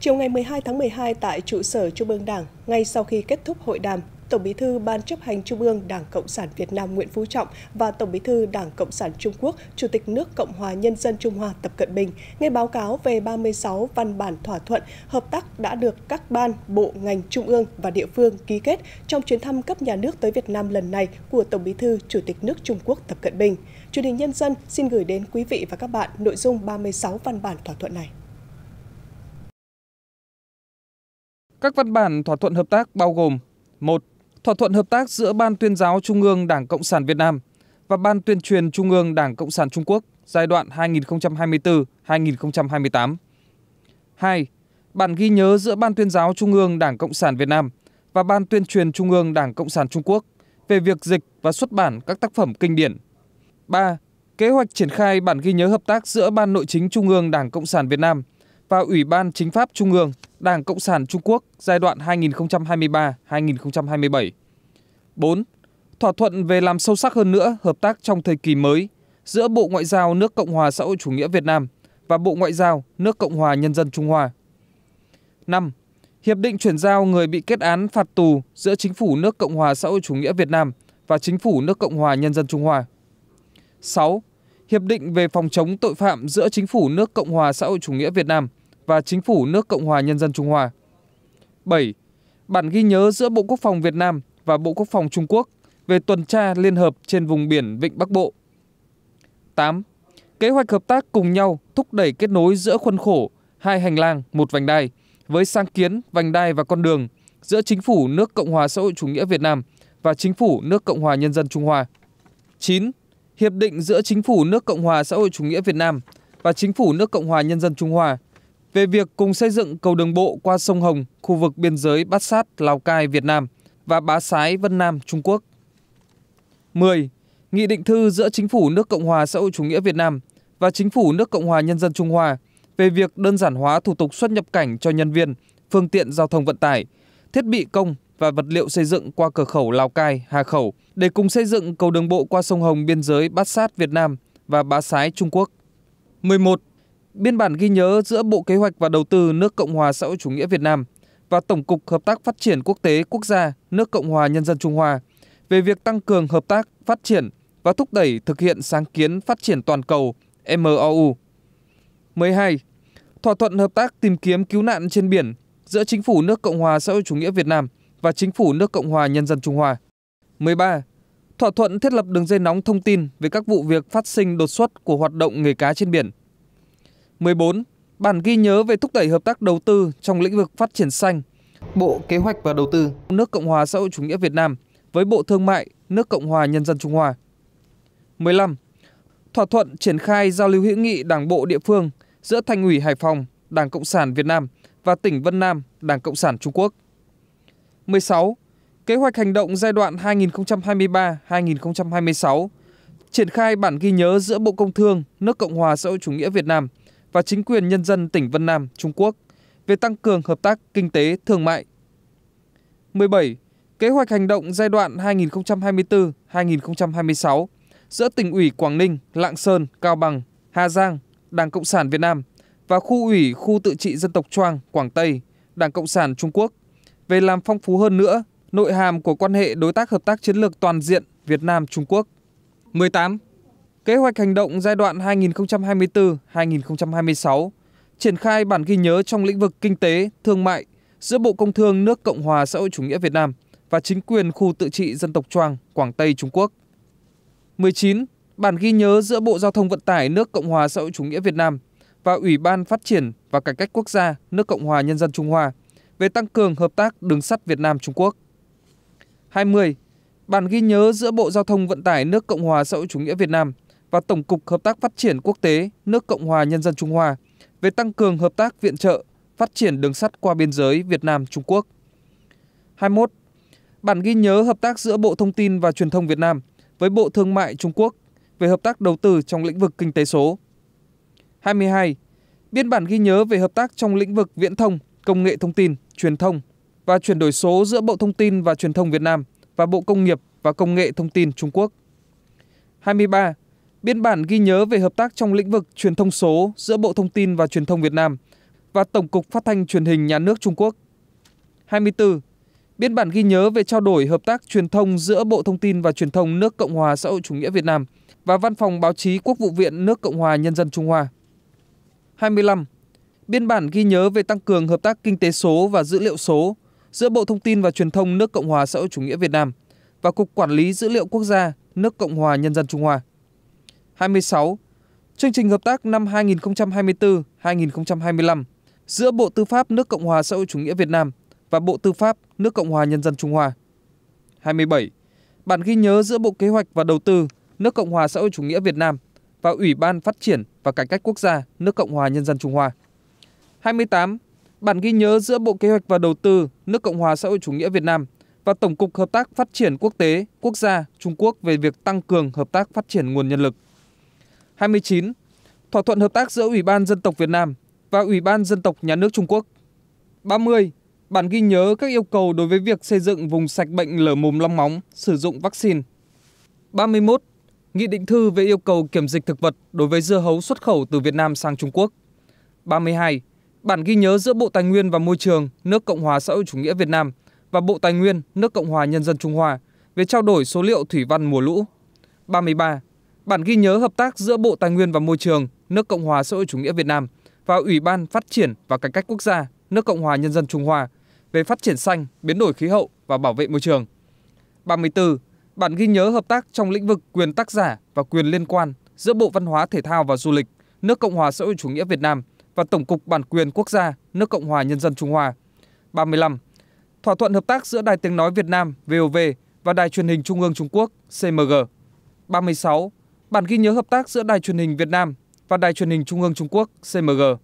Chiều ngày 12 tháng 12 tại trụ sở Trung ương Đảng, ngay sau khi kết thúc hội đàm, Tổng Bí thư Ban chấp hành Trung ương Đảng Cộng sản Việt Nam Nguyễn Phú Trọng và Tổng Bí thư Đảng Cộng sản Trung Quốc, Chủ tịch nước Cộng hòa Nhân dân Trung Hoa Tập Cận Bình nghe báo cáo về 36 văn bản thỏa thuận hợp tác đã được các ban, bộ, ngành trung ương và địa phương ký kết trong chuyến thăm cấp nhà nước tới Việt Nam lần này của Tổng Bí thư Chủ tịch nước Trung Quốc Tập Cận Bình. Truyền hình Nhân dân xin gửi đến quý vị và các bạn nội dung 36 văn bản thỏa thuận này. Các văn bản thỏa thuận hợp tác bao gồm một Thỏa thuận hợp tác giữa Ban tuyên giáo Trung ương Đảng Cộng sản Việt Nam và Ban tuyên truyền Trung ương Đảng Cộng sản Trung Quốc giai đoạn 2024-2028. 2. Bản ghi nhớ giữa Ban tuyên giáo Trung ương Đảng Cộng sản Việt Nam và Ban tuyên truyền Trung ương Đảng Cộng sản Trung Quốc về việc dịch và xuất bản các tác phẩm kinh điển. 3. Kế hoạch triển khai bản ghi nhớ hợp tác giữa Ban Nội chính Trung ương Đảng Cộng sản Việt Nam – và Ủy ban Chính pháp Trung ương Đảng Cộng sản Trung Quốc giai đoạn 2023-2027. 4. Thỏa thuận về làm sâu sắc hơn nữa hợp tác trong thời kỳ mới giữa Bộ Ngoại giao nước Cộng hòa xã hội chủ nghĩa Việt Nam và Bộ Ngoại giao nước Cộng hòa Nhân dân Trung Hoa. 5. Hiệp định chuyển giao người bị kết án phạt tù giữa Chính phủ nước Cộng hòa xã hội chủ nghĩa Việt Nam và Chính phủ nước Cộng hòa Nhân dân Trung Hoa. 6. Hiệp định về phòng chống tội phạm giữa Chính phủ nước Cộng hòa xã hội chủ nghĩa Việt Nam và Chính phủ nước Cộng hòa Nhân dân Trung Hoa. 7. Bản ghi nhớ giữa Bộ Quốc phòng Việt Nam và Bộ Quốc phòng Trung Quốc về tuần tra liên hợp trên vùng biển Vịnh Bắc Bộ. 8. Kế hoạch hợp tác cùng nhau thúc đẩy kết nối giữa khuôn khổ hai hành lang, một vành đai với sáng kiến, vành đai và con đường giữa chính phủ nước Cộng hòa xã hội chủ nghĩa Việt Nam và chính phủ nước Cộng hòa Nhân dân Trung Hoa. 9. Hiệp định giữa chính phủ nước Cộng hòa xã hội chủ nghĩa Việt Nam và chính phủ nước Cộng hòa Nhân dân Trung Hoa về việc cùng xây dựng cầu đường bộ qua sông Hồng, khu vực biên giới Bát Sát, Lào Cai, Việt Nam và Bá Sái, Vân Nam, Trung Quốc. 10. Nghị định thư giữa Chính phủ nước Cộng hòa xã hội chủ nghĩa Việt Nam và Chính phủ nước Cộng hòa Nhân dân Trung Hoa về việc đơn giản hóa thủ tục xuất nhập cảnh cho nhân viên, phương tiện giao thông vận tải, thiết bị công và vật liệu xây dựng qua cửa khẩu Lào Cai, Hà Khẩu để cùng xây dựng cầu đường bộ qua sông Hồng biên giới Bát Sát Việt Nam và Bá Sái Trung Quốc. 11 biên bản ghi nhớ giữa Bộ Kế hoạch và Đầu tư nước Cộng hòa xã hội chủ nghĩa Việt Nam và Tổng cục Hợp tác Phát triển Quốc tế quốc gia nước Cộng hòa Nhân dân Trung Hoa về việc tăng cường hợp tác, phát triển và thúc đẩy thực hiện sáng kiến phát triển toàn cầu MOU. 12. Thỏa thuận hợp tác tìm kiếm cứu nạn trên biển giữa Chính phủ nước Cộng hòa xã hội chủ nghĩa Việt Nam và Chính phủ nước Cộng hòa Nhân dân Trung Hoa. 13. Thỏa thuận thiết lập đường dây nóng thông tin về các vụ việc phát sinh đột xuất của hoạt động nghề cá trên biển 14. Bản ghi nhớ về thúc đẩy hợp tác đầu tư trong lĩnh vực phát triển xanh. Bộ Kế hoạch và Đầu tư nước Cộng hòa xã hội chủ nghĩa Việt Nam với Bộ Thương mại nước Cộng hòa Nhân dân Trung Hoa. 15. Thỏa thuận triển khai giao lưu hữu nghị Đảng bộ địa phương giữa Thành ủy Hải Phòng, Đảng Cộng sản Việt Nam và tỉnh Vân Nam, Đảng Cộng sản Trung Quốc. 16. Kế hoạch hành động giai đoạn 2023-2026 triển khai bản ghi nhớ giữa Bộ Công Thương nước Cộng hòa xã hội chủ nghĩa Việt Nam và chính quyền nhân dân tỉnh Vân Nam, Trung Quốc về tăng cường hợp tác kinh tế thương mại. 17. Kế hoạch hành động giai đoạn 2024-2026 giữa tỉnh ủy Quảng Ninh, Lạng Sơn, Cao Bằng, Hà Giang, Đảng Cộng sản Việt Nam và khu ủy khu tự trị dân tộc Choang, Quảng Tây, Đảng Cộng sản Trung Quốc về làm phong phú hơn nữa nội hàm của quan hệ đối tác hợp tác chiến lược toàn diện Việt Nam Trung Quốc. 18 kế hoạch hành động giai đoạn 2024-2026, triển khai bản ghi nhớ trong lĩnh vực kinh tế, thương mại giữa Bộ Công Thương nước Cộng hòa xã hội chủ nghĩa Việt Nam và chính quyền khu tự trị dân tộc Choang, Quảng Tây, Trung Quốc. 19. Bản ghi nhớ giữa Bộ Giao thông Vận tải nước Cộng hòa xã hội chủ nghĩa Việt Nam và Ủy ban Phát triển và Cải cách Quốc gia nước Cộng hòa Nhân dân Trung Hoa về tăng cường hợp tác đường sắt Việt Nam Trung Quốc. 20. Bản ghi nhớ giữa Bộ Giao thông Vận tải nước Cộng hòa xã hội chủ nghĩa Việt Nam và tổng cục hợp tác phát triển quốc tế nước cộng hòa nhân dân trung hoa về tăng cường hợp tác viện trợ phát triển đường sắt qua biên giới Việt Nam Trung Quốc. 21. Bản ghi nhớ hợp tác giữa Bộ Thông tin và Truyền thông Việt Nam với Bộ Thương mại Trung Quốc về hợp tác đầu tư trong lĩnh vực kinh tế số. 22. Biên bản ghi nhớ về hợp tác trong lĩnh vực viễn thông, công nghệ thông tin, truyền thông và chuyển đổi số giữa Bộ Thông tin và Truyền thông Việt Nam và Bộ Công nghiệp và Công nghệ Thông tin Trung Quốc. 23 biên bản ghi nhớ về hợp tác trong lĩnh vực truyền thông số giữa Bộ Thông tin và Truyền thông Việt Nam và Tổng cục Phát thanh Truyền hình Nhà nước Trung Quốc. 24. Biên bản ghi nhớ về trao đổi hợp tác truyền thông giữa Bộ Thông tin và Truyền thông nước Cộng hòa xã hội chủ nghĩa Việt Nam và Văn phòng Báo chí Quốc vụ viện nước Cộng hòa Nhân dân Trung Hoa. 25. Biên bản ghi nhớ về tăng cường hợp tác kinh tế số và dữ liệu số giữa Bộ Thông tin và Truyền thông nước Cộng hòa xã hội chủ nghĩa Việt Nam và Cục Quản lý Dữ liệu Quốc gia nước Cộng hòa Nhân dân Trung Hoa hai mươi sáu chương trình hợp tác năm hai hai hai hai nghìn nghìn mươi bốn mươi năm giữa Bộ Tư pháp nước Cộng hòa xã hội chủ nghĩa Việt Nam và Bộ Tư pháp nước Cộng hòa Nhân dân Trung Hoa. hai mươi bảy Bản ghi nhớ giữa Bộ Kế hoạch và Đầu tư nước Cộng hòa xã hội chủ nghĩa Việt Nam và Ủy ban Phát triển và Cải cách Quốc gia nước Cộng hòa Nhân dân Trung Hoa. hai mươi tám Bản ghi nhớ giữa Bộ Kế hoạch và Đầu tư nước Cộng hòa xã hội chủ nghĩa Việt Nam và Tổng cục Hợp tác Phát triển Quốc tế Quốc gia Trung Quốc về việc tăng cường hợp tác phát triển nguồn nhân lực hai mươi chín thỏa thuận hợp tác giữa Ủy ban Dân tộc Việt Nam và Ủy ban Dân tộc Nhà nước Trung Quốc. ba mươi, Bản ghi nhớ các yêu cầu đối với việc xây dựng vùng sạch bệnh lở mồm long móng, sử dụng vaccine. ba mươi một, Nghị định thư về yêu cầu kiểm dịch thực vật đối với dưa hấu xuất khẩu từ Việt Nam sang Trung Quốc. ba mươi hai, Bản ghi nhớ giữa Bộ Tài nguyên và Môi trường nước Cộng hòa xã hội chủ nghĩa Việt Nam và Bộ Tài nguyên nước Cộng hòa Nhân dân Trung Hoa về trao đổi số liệu thủy văn mùa lũ. ba mươi ba bản ghi nhớ hợp tác giữa Bộ Tài nguyên và Môi trường nước Cộng hòa xã hội chủ nghĩa Việt Nam và Ủy ban Phát triển và Cải cách quốc gia nước Cộng hòa Nhân dân Trung Hoa về phát triển xanh, biến đổi khí hậu và bảo vệ môi trường. 34. Bản ghi nhớ hợp tác trong lĩnh vực quyền tác giả và quyền liên quan giữa Bộ Văn hóa Thể thao và Du lịch nước Cộng hòa xã hội chủ nghĩa Việt Nam và Tổng cục Bản quyền quốc gia nước Cộng hòa Nhân dân Trung Hoa. 35. Thỏa thuận hợp tác giữa Đài Tiếng Nói Việt Nam VOV và Đài Truyền hình Trung ương Trung Quốc CMG. 36 bản ghi nhớ hợp tác giữa Đài truyền hình Việt Nam và Đài truyền hình Trung ương Trung Quốc CMG